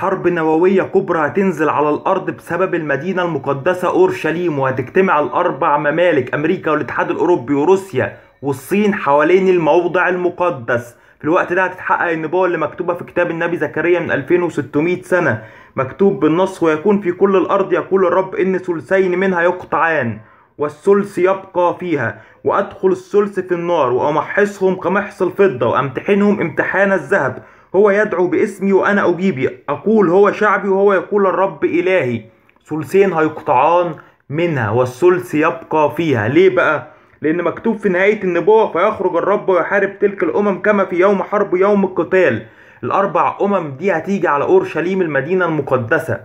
حرب نووية كبرى هتنزل على الأرض بسبب المدينة المقدسة أورشليم وهتجتمع الأربع ممالك أمريكا والاتحاد الأوروبي وروسيا والصين حوالين الموضع المقدس في الوقت ده هتتحقق النبوة اللي مكتوبة في كتاب النبي زكريا من 2600 سنة مكتوب بالنص ويكون في كل الأرض يقول الرب إن ثلثين منها يقطعان والثلث يبقى فيها وأدخل الثلث في النار وأمحصهم كمحص الفضة وأمتحنهم امتحان الذهب هو يدعو باسمي وأنا أجيبي أقول هو شعبي وهو يقول الرب إلهي ثلثين هيقطعان منها والثلث يبقى فيها ليه بقى؟ لأن مكتوب في نهاية النبوة فيخرج الرب ويحارب تلك الأمم كما في يوم حرب يوم القتال الأربع أمم دي هتيجي على أورشليم المدينة المقدسة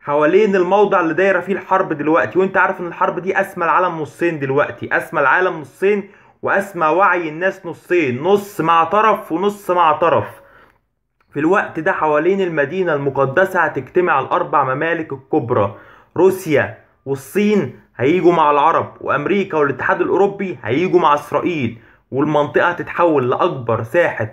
حوالين الموضع اللي دايرة فيه الحرب دلوقتي وانت عارف ان الحرب دي أسمى العالم نصين دلوقتي أسمى العالم نصين وأسمى وعي الناس نصين نص مع طرف ونص مع طرف في الوقت ده حوالين المدينة المقدسة هتجتمع الأربع ممالك الكبرى روسيا والصين هيجوا مع العرب وأمريكا والاتحاد الأوروبي هيجوا مع إسرائيل والمنطقة هتتحول لأكبر ساحة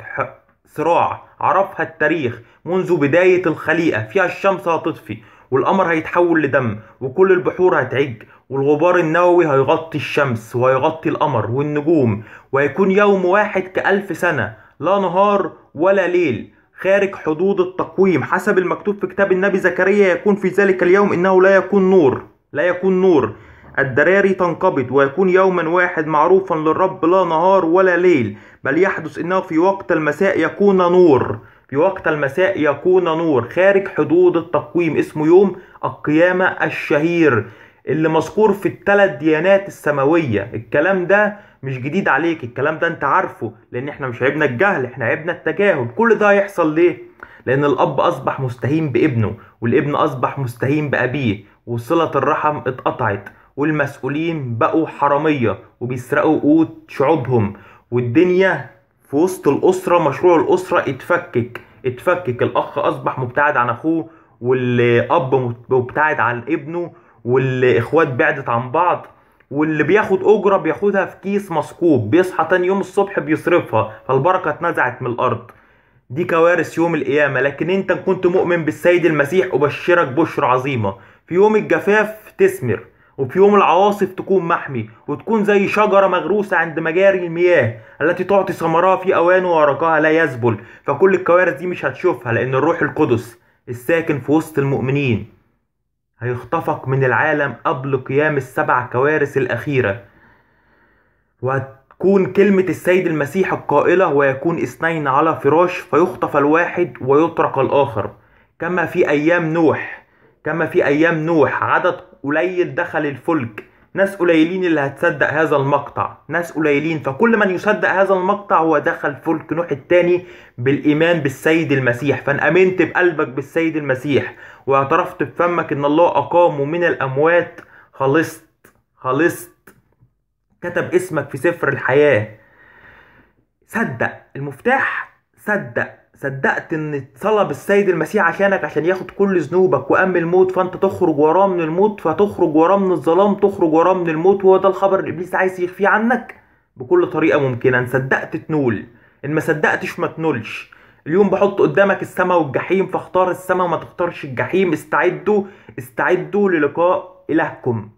صراع عرفها التاريخ منذ بداية الخليقة فيها الشمس هتطفي والقمر هيتحول لدم وكل البحور هتعج والغبار النووي هيغطي الشمس وهيغطي القمر والنجوم وهيكون يوم واحد كألف سنة لا نهار ولا ليل خارج حدود التقويم حسب المكتوب في كتاب النبي زكريا يكون في ذلك اليوم انه لا يكون نور لا يكون نور الدراري تنقبض ويكون يوما واحد معروفا للرب لا نهار ولا ليل بل يحدث انه في وقت المساء يكون نور في وقت المساء يكون نور خارج حدود التقويم اسمه يوم القيامة الشهير اللي مذكور في الثلاث ديانات السماوية الكلام ده مش جديد عليك الكلام ده انت عارفه لان احنا مش عيبنا الجهل احنا عيبنا التجاهل كل ده هيحصل ليه لان الاب اصبح مستهين بابنه والابن اصبح مستهين بابيه وصلة الرحم اتقطعت والمسؤولين بقوا حرامية وبيسرقوا قوت شعوبهم والدنيا في وسط الأسرة مشروع الأسرة اتفكك اتفكك الأخ أصبح مبتعد عن أخوه والأب مبتعد عن ابنه والاخوات بعدت عن بعض واللي بياخد اجره بياخدها في كيس مثقوب بيصحى تاني يوم الصبح بيصرفها فالبركه اتنزعت من الارض دي كوارث يوم القيامة لكن انت كنت مؤمن بالسيد المسيح أبشرك بشرى عظيمة في يوم الجفاف تثمر وفي يوم العواصف تكون محمي وتكون زي شجرة مغروسة عند مجاري المياه التي تعطي ثمرها في أوان وورقها لا يذبل فكل الكوارث دي مش هتشوفها لأن الروح القدس الساكن في وسط المؤمنين هيختفق من العالم قبل قيام السبع كوارث الأخيرة وهتكون كلمة السيد المسيح القائلة ويكون اثنين على فراش فيخطف الواحد ويطرق الآخر كما في أيام نوح كما في أيام نوح عدد قليل دخل الفلك ناس قليلين اللي هتصدق هذا المقطع ناس قليلين فكل من يصدق هذا المقطع هو دخل فلك نوح الثاني بالإيمان بالسيد المسيح فان امنت بقلبك بالسيد المسيح واعترفت بفمك إن الله أقامه من الأموات خلصت خلصت كتب اسمك في سفر الحياة صدق المفتاح صدق صدقت ان صلب السيد المسيح عشانك عشان ياخد كل ذنوبك وام الموت فانت تخرج وراه من الموت فتخرج وراه من الظلام تخرج وراه من الموت وهو ده الخبر اللي ابليس عايز يخفيه عنك بكل طريقه ممكنه ان صدقت تنول ان ما صدقتش ما تنولش اليوم بحط قدامك السماء والجحيم فاختار السماء ما تختارش الجحيم استعدوا استعدوا للقاء الهكم